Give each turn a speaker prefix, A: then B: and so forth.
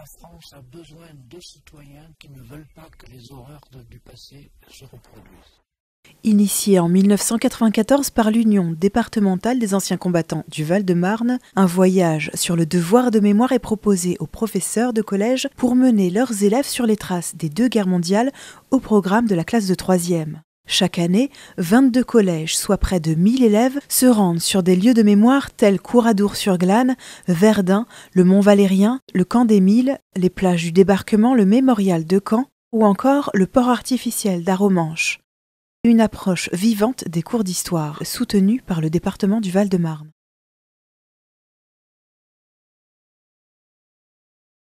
A: la France a besoin de citoyens qui ne veulent pas que les horreurs du passé se reproduisent.
B: Initié en 1994 par l'Union départementale des anciens combattants du Val-de-Marne, un voyage sur le devoir de mémoire est proposé aux professeurs de collège pour mener leurs élèves sur les traces des deux guerres mondiales au programme de la classe de 3e. Chaque année, 22 collèges, soit près de 1000 élèves, se rendent sur des lieux de mémoire tels Couradour-sur-Glane, Verdun, le Mont Valérien, le Camp des Milles, les plages du débarquement, le mémorial de Caen ou encore le port artificiel
C: d'Aromanche. Une approche vivante des cours d'histoire, soutenue par le département du Val-de-Marne.